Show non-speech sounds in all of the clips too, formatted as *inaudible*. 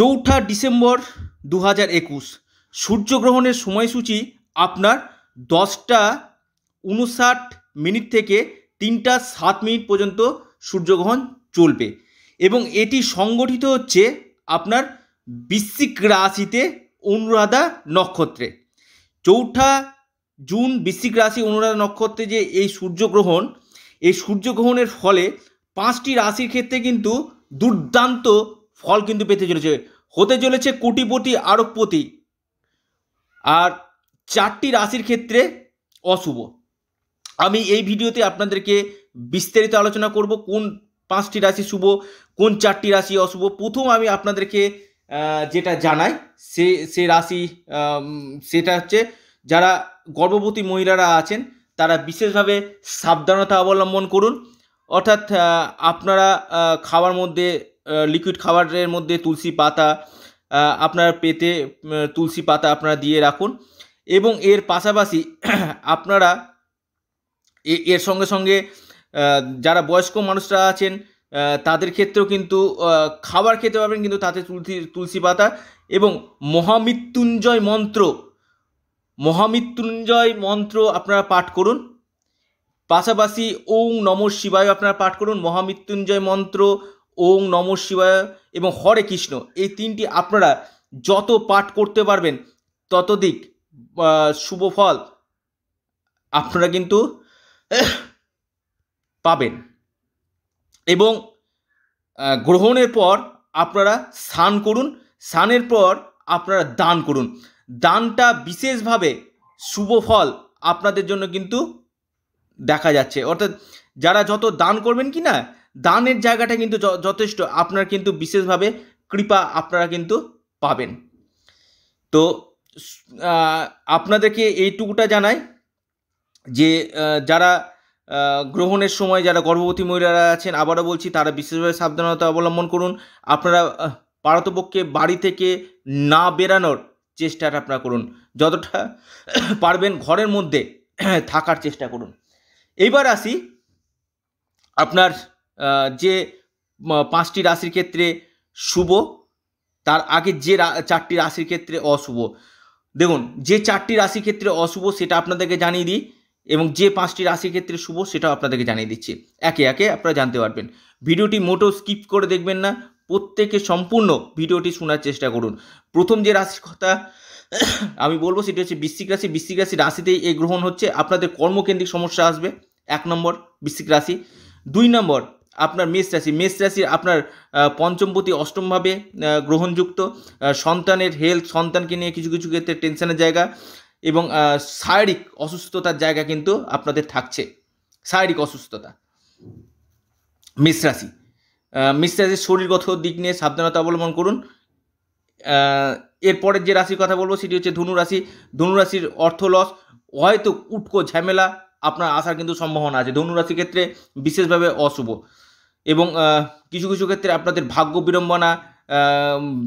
চৌঠা ডিসেম্বর দু হাজার একুশ সূর্যগ্রহণের সময়সূচি আপনার দশটা উনষাট মিনিট থেকে তিনটা সাত মিনিট পর্যন্ত সূর্যগ্রহণ চলবে এবং এটি সংগঠিত হচ্ছে আপনার বিশ্বিক রাশিতে অনুরাধা নক্ষত্রে চৌঠা জুন বিশ্বিক রাশি অনুরাধা নক্ষত্রে যে এই সূর্যগ্রহণ এই সূর্যগ্রহণের ফলে পাঁচটি রাশির ক্ষেত্রে কিন্তু দুর্দান্ত ফল কিন্তু পেতে চলেছে হতে চলেছে কোটিপতি আরবপতি আর চারটি রাশির ক্ষেত্রে অশুভ আমি এই ভিডিওতে আপনাদেরকে বিস্তারিত আলোচনা করব কোন পাঁচটি রাশি শুভ কোন চারটি রাশি অশুভ প্রথম আমি আপনাদেরকে যেটা জানাই সে সে রাশি সেটা হচ্ছে যারা গর্ভবতী মহিলারা আছেন তারা বিশেষভাবে সাবধানতা অবলম্বন করুন অর্থাৎ আপনারা খাওয়ার মধ্যে লিকুইড খাবারের মধ্যে তুলসী পাতা আপনার পেতে তুলসী পাতা আপনারা দিয়ে রাখুন এবং এর পাশাপাশি *clears throat* আপনারা এর সঙ্গে সঙ্গে যারা বয়স্ক মানুষরা আছেন তাদের ক্ষেত্রেও কিন্তু খাবার খেতে পারবেন কিন্তু তাতে তুলসী তুলসী পাতা এবং মহামৃত্যুঞ্জয় মন্ত্র মহামৃত্যুঞ্জয় মন্ত্র আপনারা পাঠ করুন পাশাপাশি ওং নম শিবায় আপনারা পাঠ করুন মহামৃত্যুঞ্জয় মন্ত্র ওং নম শিবায় এবং হরে কৃষ্ণ এই তিনটি আপনারা যত পাঠ করতে পারবেন ততদিক শুভ ফল আপনারা কিন্তু পাবেন এবং গ্রহণের পর আপনারা স্নান করুন স্নানের পর আপনারা দান করুন দানটা বিশেষভাবে শুভ ফল আপনাদের জন্য কিন্তু দেখা যাচ্ছে অর্থাৎ যারা যত দান করবেন কি না দানের জায়গাটা কিন্তু যথেষ্ট আপনার কিন্তু বিশেষভাবে কৃপা আপনারা কিন্তু পাবেন তো আপনাদেরকে এইটুকুটা জানাই যে যারা গ্রহণের সময় যারা গর্ভবতী মহিলারা আছেন আবারও বলছি তারা বিশেষভাবে সাবধানতা অবলম্বন করুন আপনারা পারতপক্ষে বাড়ি থেকে না বেরানোর চেষ্টাটা আপনারা করুন যতটা পারবেন ঘরের মধ্যে থাকার চেষ্টা করুন এইবার আসি আপনার যে পাঁচটি রাশির ক্ষেত্রে শুভ তার আগে যে চারটি রাশির ক্ষেত্রে অশুভ দেখুন যে চারটি রাশির ক্ষেত্রে অশুভ সেটা আপনাদেরকে জানিয়ে দিই এবং যে পাঁচটি রাশির ক্ষেত্রে শুভ সেটাও আপনাদেরকে জানিয়ে দিচ্ছি একে একে আপনারা জানতে পারবেন ভিডিওটি মোটো স্কিপ করে দেখবেন না প্রত্যেকে সম্পূর্ণ ভিডিওটি শোনার চেষ্টা করুন প্রথম যে রাশির কথা আমি বলবো সেটি হচ্ছে বৃশ্চিক রাশি বৃশ্চিক রাশি রাশিতেই এই গ্রহণ হচ্ছে আপনাদের কর্মকেন্দ্রিক সমস্যা আসবে এক নম্বর বৃশ্চিক রাশি দুই নম্বর আপনার মেষ রাশি মেষ রাশি আপনার পঞ্চমপতি অষ্টমভাবে গ্রহণযুক্ত সন্তানের হেলথ সন্তানকে নিয়ে কিছু কিছু ক্ষেত্রে টেনশনের জায়গা এবং শারীরিক অসুস্থতার জায়গা কিন্তু আপনাদের থাকছে শারীরিক অসুস্থতা মেষ রাশি মেষ রাশির শরীরগত দিক নিয়ে সাবধানতা অবলম্বন করুন এরপরের যে রাশির কথা বলবো সেটি হচ্ছে ধনু রাশি ধনু রাশির অর্থ লস হয়তো উটকো ঝামেলা আপনার আসার কিন্তু সম্ভাবনা আছে ধনুরাশির ক্ষেত্রে বিশেষভাবে অশুভ এবং কিছু কিছু ক্ষেত্রে আপনাদের ভাগ্য বিড়ম্বনা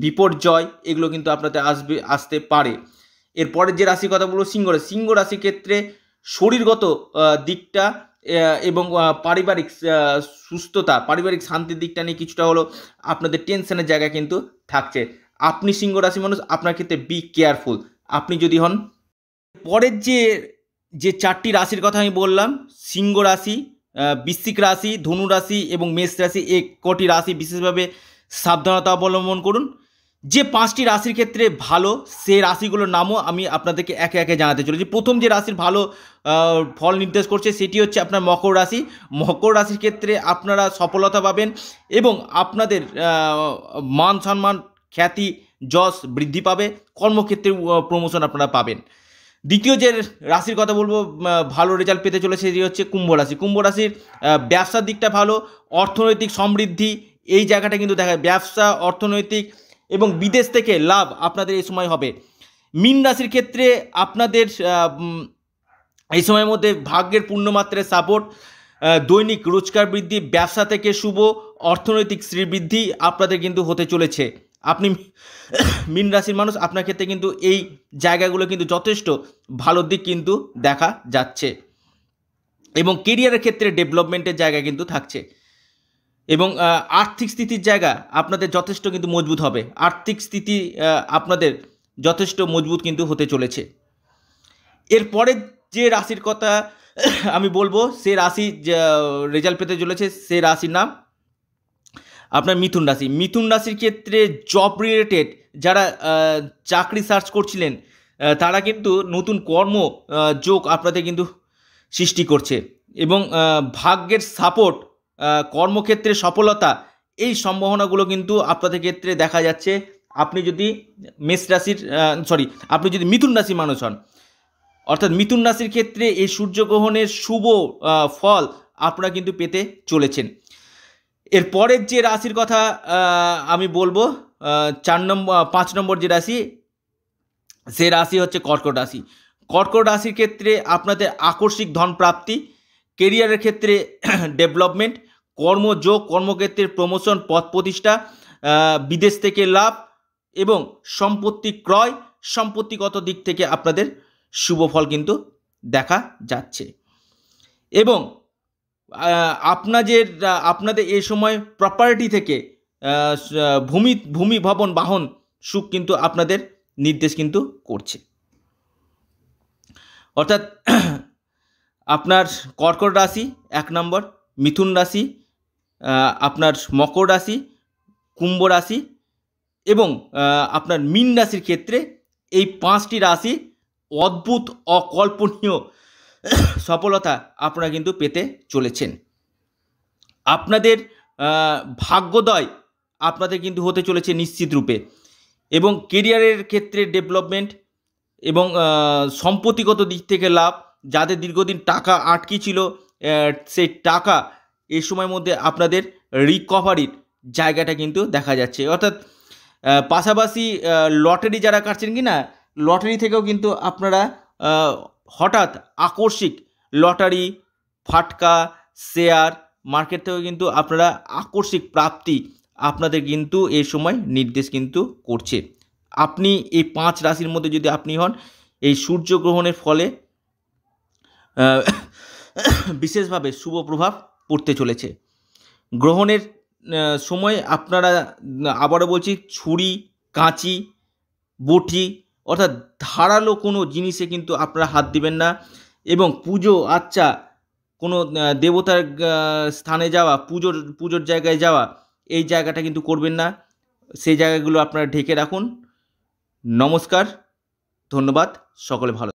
বিপর্যয় এগুলো কিন্তু আপনাদের আসবে আসতে পারে এরপরের যে রাশি কথা বলবো সিংহ রাশি সিংহ রাশির ক্ষেত্রে শরীরগত দিকটা এবং পারিবারিক সুস্থতা পারিবারিক শান্তির দিকটা নিয়ে কিছুটা হলো আপনাদের টেনশনের জায়গা কিন্তু থাকছে আপনি সিংহ রাশি মানুষ আপনার ক্ষেত্রে বি কেয়ারফুল আপনি যদি হন পরের যে যে চারটি রাশির কথা আমি বললাম সিংহ রাশি বৃশ্চিক রাশি ধনু রাশি এবং মেষ রাশি এ কটি রাশি বিশেষভাবে সাবধানতা অবলম্বন করুন যে পাঁচটি রাশির ক্ষেত্রে ভালো সে রাশিগুলোর নামও আমি আপনাদেরকে একে একে জানাতে চলেছি প্রথম যে রাশির ভালো ফল নির্দেশ করছে সেটি হচ্ছে আপনার মকর রাশি মকর রাশির ক্ষেত্রে আপনারা সফলতা পাবেন এবং আপনাদের মান সম্মান খ্যাতি যশ বৃদ্ধি পাবে কর্মক্ষেত্রে প্রমোশন আপনারা পাবেন দ্বিতীয় যে রাশির কথা বলবো ভালো রেজাল্ট পেতে চলেছে সেটি হচ্ছে কুম্ভ রাশি কুম্ভ রাশির ব্যবসার দিকটা ভালো অর্থনৈতিক সমৃদ্ধি এই জায়গাটা কিন্তু দেখা ব্যবসা অর্থনৈতিক এবং বিদেশ থেকে লাভ আপনাদের এই সময় হবে মিন রাশির ক্ষেত্রে আপনাদের এই সময়ের মধ্যে ভাগ্যের পূর্ণমাত্রায় সাপোর্ট দৈনিক রোজগার বৃদ্ধি ব্যবসা থেকে শুভ অর্থনৈতিক শ্রীবৃদ্ধি আপনাদের কিন্তু হতে চলেছে আপনি মীন রাশির মানুষ আপনার ক্ষেত্রে কিন্তু এই জায়গাগুলো কিন্তু যথেষ্ট ভালো দিক কিন্তু দেখা যাচ্ছে এবং কেরিয়ারের ক্ষেত্রে ডেভেলপমেন্টের জায়গা কিন্তু থাকছে এবং আর্থিক স্থিতির জায়গা আপনাদের যথেষ্ট কিন্তু মজবুত হবে আর্থিক স্থিতি আপনাদের যথেষ্ট মজবুত কিন্তু হতে চলেছে এরপরে যে রাশির কথা আমি বলবো সে রাশি রেজাল্ট পেতে চলেছে সে রাশির নাম আপনার মিথুন রাশি মিথুন রাশির ক্ষেত্রে জব রিলেটেড যারা চাকরি সার্চ করছিলেন তারা কিন্তু নতুন কর্ম যোগ আপনাদের কিন্তু সৃষ্টি করছে এবং ভাগ্যের সাপোর্ট কর্মক্ষেত্রে সফলতা এই সম্ভাবনাগুলো কিন্তু আপনাদের ক্ষেত্রে দেখা যাচ্ছে আপনি যদি মেষ রাশির সরি আপনি যদি মিথুন রাশি মানুষ হন অর্থাৎ মিথুন রাশির ক্ষেত্রে এই সূর্যগ্রহণের শুভ ফল আপনারা কিন্তু পেতে চলেছেন এর পরের যে রাশির কথা আমি বলবো চার নম্বর পাঁচ নম্বর যে রাশি সে রাশি হচ্ছে কর্কট রাশি কর্কট রাশির ক্ষেত্রে আপনাদের আকস্মিক ধন প্রাপ্তি কেরিয়ারের ক্ষেত্রে *clears throat* ডেভেলপমেন্ট কর্মযোগ কর্মক্ষেত্রের প্রমোশন পথ প্রতিষ্ঠা বিদেশ থেকে লাভ এবং সম্পত্তি ক্রয় সম্পত্তিগত দিক থেকে আপনাদের শুভ ফল কিন্তু দেখা যাচ্ছে এবং আপনাদের আপনাদের এ সময় প্রপার্টি থেকে ভূমি ভূমি ভবন বাহন সুখ কিন্তু আপনাদের নির্দেশ কিন্তু করছে অর্থাৎ *clears throat* আপনার কর্কট রাশি এক নম্বর মিথুন রাশি আপনার মকর রাশি কুম্ভ রাশি এবং আপনার মীন রাশির ক্ষেত্রে এই পাঁচটি রাশি অদ্ভুত অকল্পনীয় সফলতা আপনারা কিন্তু পেতে চলেছেন আপনাদের ভাগ্যদয় আপনাদের কিন্তু হতে চলেছে নিশ্চিত রূপে এবং কেরিয়ারের ক্ষেত্রে ডেভেলপমেন্ট এবং সম্পত্তিগত দিক থেকে লাভ যাদের দীর্ঘদিন টাকা আটকি ছিল সেই টাকা এই সময়ের মধ্যে আপনাদের রিকভারির জায়গাটা কিন্তু দেখা যাচ্ছে অর্থাৎ পাশাপাশি লটারি যারা কাটছেন কি না লটারি থেকেও কিন্তু আপনারা হঠাৎ আকস্মিক লটারি ফাটকা শেয়ার মার্কেট থেকে কিন্তু আপনারা আকস্মিক প্রাপ্তি আপনাদের কিন্তু এ সময় নির্দেশ কিন্তু করছে আপনি এই পাঁচ রাশির মধ্যে যদি আপনি হন এই সূর্যগ্রহণের ফলে *coughs* বিশেষভাবে শুভ প্রভাব পড়তে চলেছে গ্রহণের সময় আপনারা আবারও বলছি ছুরি কাঁচি বটি অর্থাৎ ধারালো কোনো জিনিসে কিন্তু আপনারা হাত দিবেন না এবং পুজো আচ্ছা কোনো দেবতার স্থানে যাওয়া পুজোর পুজোর জায়গায় যাওয়া এই জায়গাটা কিন্তু করবেন না সেই জায়গাগুলো আপনারা ঢেকে রাখুন নমস্কার ধন্যবাদ সকলে ভালো